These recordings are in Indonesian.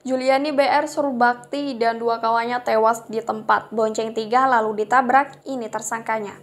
Juliani BR Surbakti dan dua kawannya tewas di tempat, bonceng tiga lalu ditabrak, ini tersangkanya.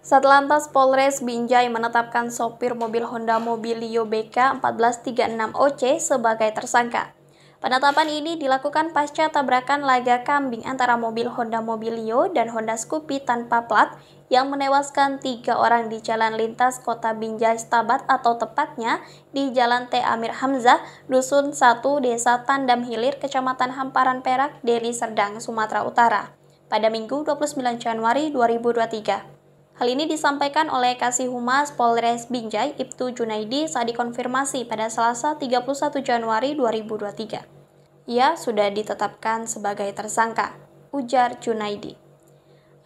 Satlantas Polres Binjai menetapkan sopir mobil Honda Mobilio BK 1436 OC sebagai tersangka. Penetapan ini dilakukan pasca tabrakan laga kambing antara mobil Honda Mobilio dan Honda Scoopy tanpa plat yang menewaskan tiga orang di jalan lintas kota Binjai Stabat atau tepatnya di Jalan T. Amir Hamzah, Dusun 1, Desa Tandam Hilir, Kecamatan Hamparan Perak, Deli Serdang, Sumatera Utara pada Minggu 29 Januari 2023. Hal ini disampaikan oleh Kasih Humas Polres Binjai Ibtu Junaidi saat dikonfirmasi pada Selasa 31 Januari 2023. Ia sudah ditetapkan sebagai tersangka, ujar Junaidi.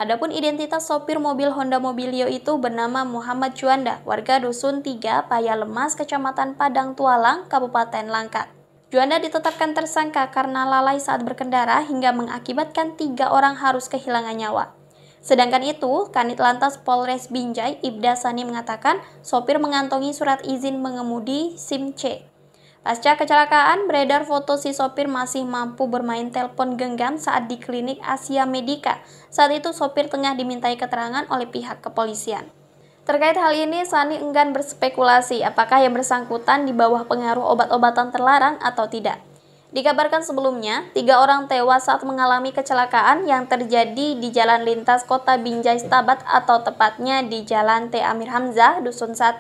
Adapun identitas sopir mobil Honda Mobilio itu bernama Muhammad Juanda, warga Dusun 3 Paya Lemas, Kecamatan Padang Tualang, Kabupaten Langkat. Juanda ditetapkan tersangka karena lalai saat berkendara hingga mengakibatkan tiga orang harus kehilangan nyawa. Sedangkan itu, Kanit Lantas Polres Binjai, Ibda Sani mengatakan sopir mengantongi surat izin mengemudi SIM C. Pasca kecelakaan, beredar foto si sopir masih mampu bermain telepon genggam saat di klinik Asia Medica. Saat itu sopir tengah dimintai keterangan oleh pihak kepolisian. Terkait hal ini, Sani enggan berspekulasi apakah yang bersangkutan di bawah pengaruh obat-obatan terlarang atau tidak. Dikabarkan sebelumnya, tiga orang tewas saat mengalami kecelakaan yang terjadi di jalan lintas kota Binjai Stabat atau tepatnya di Jalan T. Amir Hamzah, Dusun 1,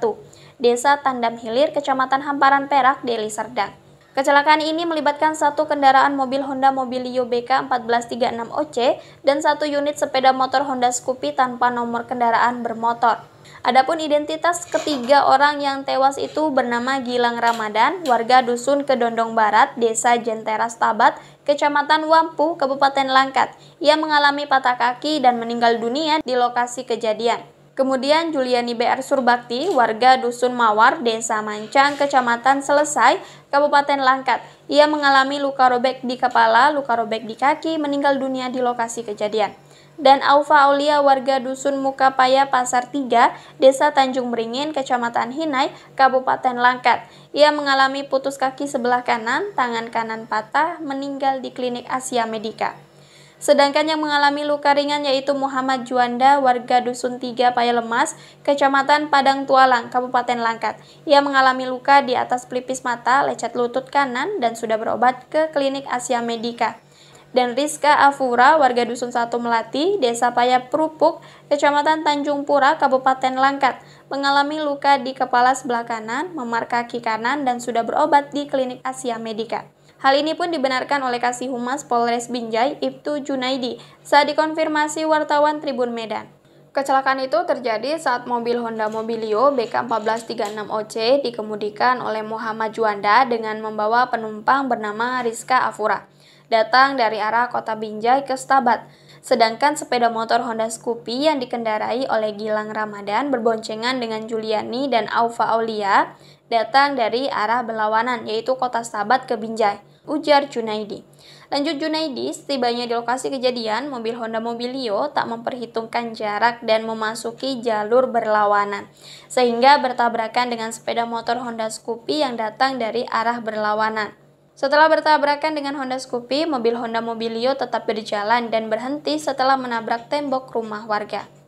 Desa Tandam Hilir, Kecamatan Hamparan Perak, Deli Serdang. Kecelakaan ini melibatkan satu kendaraan mobil Honda Mobilio BK 1436OC dan satu unit sepeda motor Honda Scoopy tanpa nomor kendaraan bermotor. Adapun identitas ketiga orang yang tewas itu bernama Gilang Ramadan, warga Dusun Kedondong Barat, Desa Jentera Stabat, Kecamatan Wampu, Kabupaten Langkat. Ia mengalami patah kaki dan meninggal dunia di lokasi kejadian. Kemudian Juliani BR Surbakti, warga Dusun Mawar, Desa Mancang, Kecamatan Selesai, Kabupaten Langkat. Ia mengalami luka robek di kepala, luka robek di kaki, meninggal dunia di lokasi kejadian dan Aufa Aulia warga Dusun Mukapaya Pasar 3, Desa Tanjung Beringin, Kecamatan Hinai, Kabupaten Langkat. Ia mengalami putus kaki sebelah kanan, tangan kanan patah, meninggal di klinik Asia Medika. Sedangkan yang mengalami luka ringan yaitu Muhammad Juanda, warga Dusun 3 Lemas, Kecamatan Padang Tualang, Kabupaten Langkat. Ia mengalami luka di atas pelipis mata, lecet lutut kanan, dan sudah berobat ke klinik Asia Medica dan Rizka Afura, warga Dusun 1 Melati, Desa Paya Prupuk, Kecamatan Tanjung Pura, Kabupaten Langkat, mengalami luka di kepala sebelah kanan, memar kaki kanan, dan sudah berobat di Klinik Asia Medica. Hal ini pun dibenarkan oleh Kasih Humas Polres Binjai, Ibtu Junaidi, saat dikonfirmasi wartawan Tribun Medan. Kecelakaan itu terjadi saat mobil Honda Mobilio BK1436OC dikemudikan oleh Muhammad Juanda dengan membawa penumpang bernama Rizka Afura, datang dari arah kota Binjai ke Stabat. Sedangkan sepeda motor Honda Scoopy yang dikendarai oleh Gilang Ramadan berboncengan dengan Juliani dan Aufa Aulia datang dari arah berlawanan yaitu kota Stabat ke Binjai ujar Junaidi. Lanjut Junaidi, setibanya di lokasi kejadian, mobil Honda Mobilio tak memperhitungkan jarak dan memasuki jalur berlawanan, sehingga bertabrakan dengan sepeda motor Honda Scoopy yang datang dari arah berlawanan. Setelah bertabrakan dengan Honda Scoopy, mobil Honda Mobilio tetap berjalan dan berhenti setelah menabrak tembok rumah warga.